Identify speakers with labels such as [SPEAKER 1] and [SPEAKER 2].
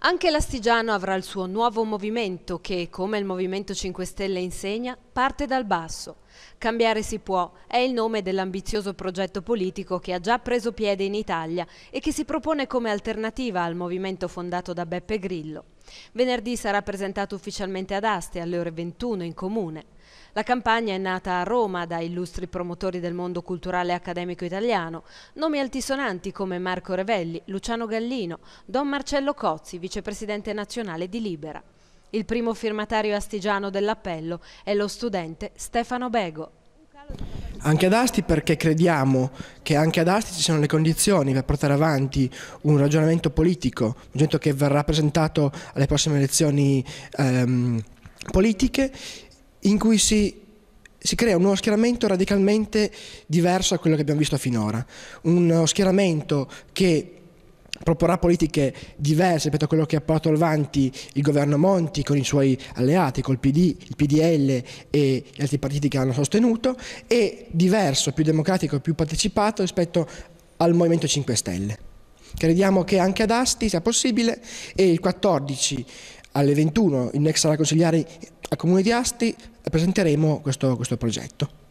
[SPEAKER 1] Anche l'Astigiano avrà il suo nuovo movimento che, come il Movimento 5 Stelle insegna, parte dal basso. Cambiare si può è il nome dell'ambizioso progetto politico che ha già preso piede in Italia e che si propone come alternativa al movimento fondato da Beppe Grillo. Venerdì sarà presentato ufficialmente ad Aste alle ore 21 in comune. La campagna è nata a Roma da illustri promotori del mondo culturale e accademico italiano, nomi altisonanti come Marco Revelli, Luciano Gallino, Don Marcello Cozzi, vicepresidente nazionale di Libera. Il primo firmatario astigiano dell'appello è lo studente Stefano Bego
[SPEAKER 2] anche ad Asti perché crediamo che anche ad Asti ci siano le condizioni per portare avanti un ragionamento politico, un ragionamento che verrà presentato alle prossime elezioni ehm, politiche, in cui si si crea uno schieramento radicalmente diverso da quello che abbiamo visto finora, uno schieramento che proporrà politiche diverse rispetto a quello che ha portato avanti il governo Monti con i suoi alleati, col PD, il PDL e gli altri partiti che hanno sostenuto, e diverso, più democratico, più partecipato rispetto al Movimento 5 Stelle. Crediamo che anche ad Asti sia possibile e il 14 alle 21 il ex sala consigliare al Comune
[SPEAKER 1] di Asti presenteremo questo, questo progetto.